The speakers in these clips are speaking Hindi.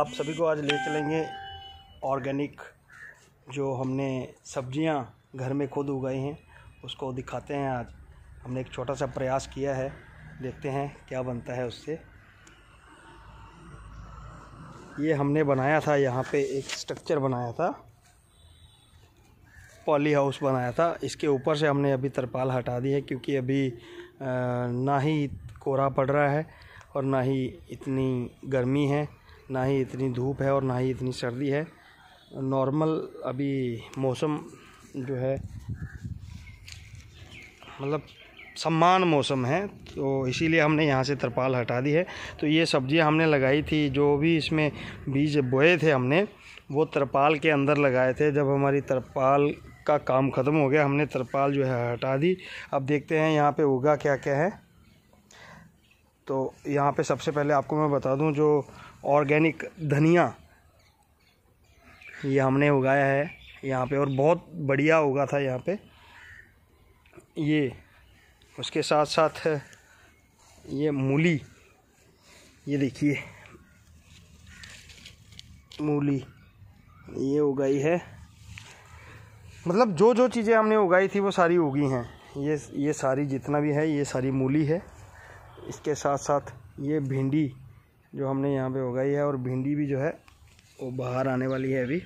आप सभी को आज ले चलेंगे ऑर्गेनिक जो हमने सब्जियां घर में खुद उगाई हैं उसको दिखाते हैं आज हमने एक छोटा सा प्रयास किया है देखते हैं क्या बनता है उससे ये हमने बनाया था यहाँ पे एक स्ट्रक्चर बनाया था पॉली हाउस बनाया था इसके ऊपर से हमने अभी तरपाल हटा दी है क्योंकि अभी ना ही कोहरा पड़ रहा है और ना ही इतनी गर्मी है ना ही इतनी धूप है और ना ही इतनी सर्दी है नॉर्मल अभी मौसम जो है मतलब सम्मान मौसम है तो इसीलिए हमने यहाँ से तरपाल हटा दी है तो ये सब्जियाँ हमने लगाई थी जो भी इसमें बीज बोए थे हमने वो तरपाल के अंदर लगाए थे जब हमारी तरपाल का काम ख़त्म हो गया हमने तरपाल जो है हटा दी अब देखते हैं यहाँ पे उगा क्या क्या है तो यहाँ पे सबसे पहले आपको मैं बता दूँ जो ऑर्गेनिक धनिया ये हमने उगाया है यहाँ पे और बहुत बढ़िया उगा था यहाँ पे ये उसके साथ साथ ये मूली ये देखिए मूली ये उगाई है मतलब जो जो चीज़ें हमने उगाई थी वो सारी उगी हैं ये ये सारी जितना भी है ये सारी मूली है इसके साथ साथ ये भिंडी जो हमने यहाँ पे उगाई है और भिंडी भी जो है वो बाहर आने वाली है अभी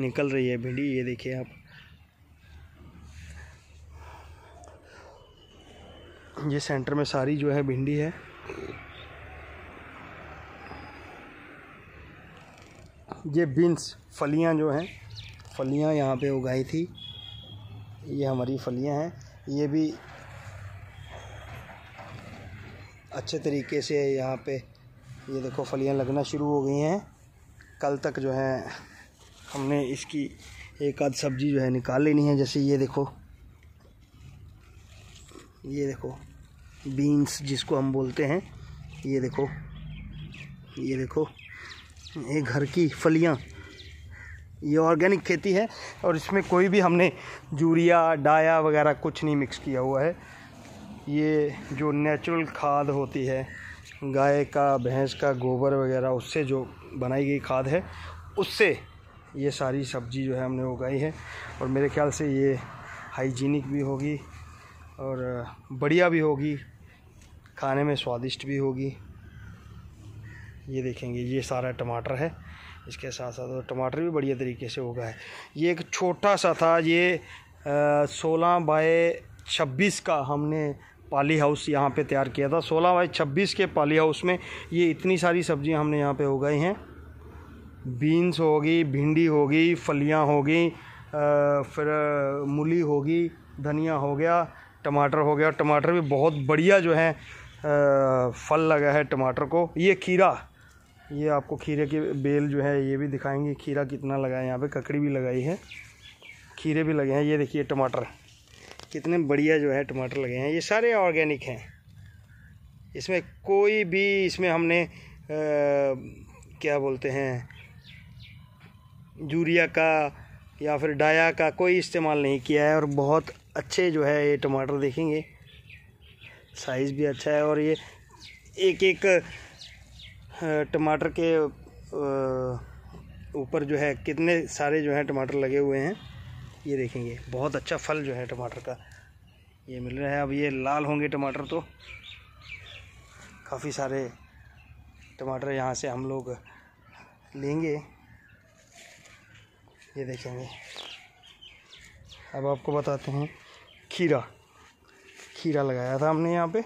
निकल रही है भिंडी ये देखिए आप ये सेंटर में सारी जो है भिंडी है ये बीन्स फलियाँ जो हैं फलियाँ यहाँ पे उगाई थी ये हमारी फलियाँ हैं ये भी अच्छे तरीके से यहाँ पे ये देखो फलियाँ लगना शुरू हो गई हैं कल तक जो है हमने इसकी एक आध सब्ज़ी जो है निकाल लेनी है जैसे ये देखो ये देखो बीन्स जिसको हम बोलते हैं ये देखो ये देखो ये घर की फलियाँ ये ऑर्गेनिक खेती है और इसमें कोई भी हमने यूरिया डाया वगैरह कुछ नहीं मिक्स किया हुआ है ये जो नेचुरल खाद होती है गाय का भैंस का गोबर वगैरह उससे जो बनाई गई खाद है उससे ये सारी सब्जी जो है हमने उगाई है और मेरे ख्याल से ये हाइजीनिक भी होगी और बढ़िया भी होगी खाने में स्वादिष्ट भी होगी ये देखेंगे ये सारा टमाटर है इसके साथ साथ टमाटर भी बढ़िया तरीके से होगा है ये एक छोटा सा था ये सोलह बाय छब्बीस का हमने पाली हाउस यहाँ पे तैयार किया था सोलह बाई छब्बीस के पाली हाउस में ये इतनी सारी सब्जियाँ हमने यहाँ पे उगाई हैं बीन्स होगी भिंडी होगी फलियाँ होगी फिर मूली होगी धनिया हो गया टमाटर हो गया टमाटर भी बहुत बढ़िया जो है फल लगा है टमाटर को ये खीरा ये आपको खीरे की बेल जो है ये भी दिखाएंगे खीरा कितना लगा है यहाँ पे ककड़ी भी लगाई है खीरे भी लगे हैं ये देखिए टमाटर कितने बढ़िया जो है टमाटर लगे हैं ये सारे ऑर्गेनिक हैं इसमें कोई भी इसमें हमने आ, क्या बोलते हैं यूरिया का या फिर डाया का कोई इस्तेमाल नहीं किया है और बहुत अच्छे जो है ये टमाटर देखेंगे साइज़ भी अच्छा है और ये एक एक टमाटर के ऊपर जो है कितने सारे जो हैं टमाटर लगे हुए हैं ये देखेंगे बहुत अच्छा फल जो है टमाटर का ये मिल रहा है अब ये लाल होंगे टमाटर तो काफ़ी सारे टमाटर यहाँ से हम लोग लेंगे ये देखेंगे अब आपको बताते हैं खीरा खीरा लगाया था हमने यहाँ पे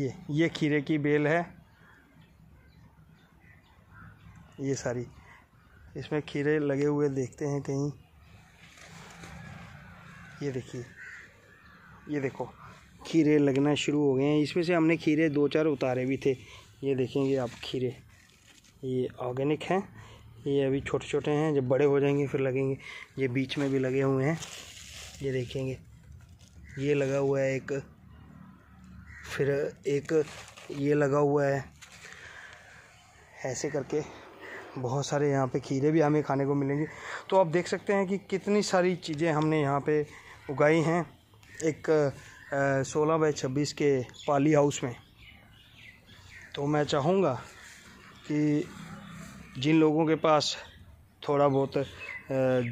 ये ये खीरे की बेल है ये सारी इसमें खीरे लगे हुए देखते हैं कहीं ये देखिए ये देखो खीरे लगना शुरू हो गए हैं इसमें से हमने खीरे दो चार उतारे भी थे ये देखेंगे आप खीरे ये ऑर्गेनिक हैं ये अभी छोटे छोटे हैं जब बड़े हो जाएंगे फिर लगेंगे ये बीच में भी लगे हुए हैं ये देखेंगे ये लगा हुआ है एक फिर एक ये लगा हुआ है ऐसे करके बहुत सारे यहाँ पे खीरे भी हमें खाने को मिलेंगे तो आप देख सकते हैं कि कितनी सारी चीज़ें हमने यहाँ पे उगाई हैं एक सोलह बाई छब्बीस के पाली हाउस में तो मैं चाहूँगा कि जिन लोगों के पास थोड़ा बहुत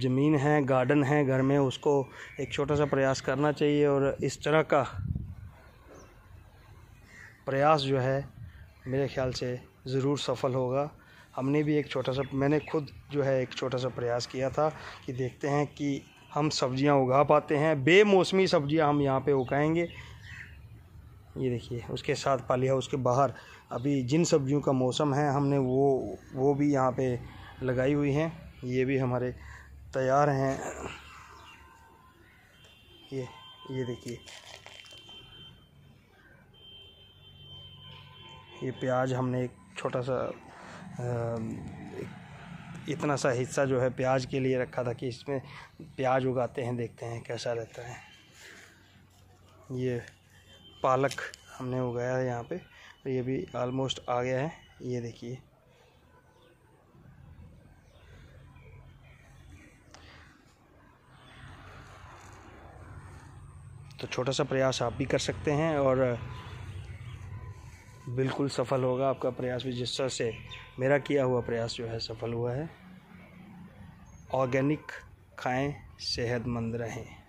ज़मीन है गार्डन है घर में उसको एक छोटा सा प्रयास करना चाहिए और इस तरह का प्रयास जो है मेरे ख्याल से ज़रूर सफल होगा हमने भी एक छोटा सा मैंने खुद जो है एक छोटा सा प्रयास किया था कि देखते हैं कि हम सब्जियां उगा पाते हैं बेमौसमी सब्जियां हम यहाँ पे उगाएंगे ये देखिए उसके साथ पाली हाउस के बाहर अभी जिन सब्जियों का मौसम है हमने वो वो भी यहाँ पे लगाई हुई हैं ये भी हमारे तैयार हैं ये ये देखिए ये प्याज हमने एक छोटा सा इतना सा हिस्सा जो है प्याज के लिए रखा था कि इसमें प्याज उगाते हैं देखते हैं कैसा रहता है ये पालक हमने उगाया है यहाँ पे और ये भी ऑलमोस्ट आ गया है ये देखिए तो छोटा सा प्रयास आप भी कर सकते हैं और बिल्कुल सफल होगा आपका प्रयास भी जिस तरह से मेरा किया हुआ प्रयास जो है सफल हुआ है ऑर्गेनिक खाएं सेहतमंद रहें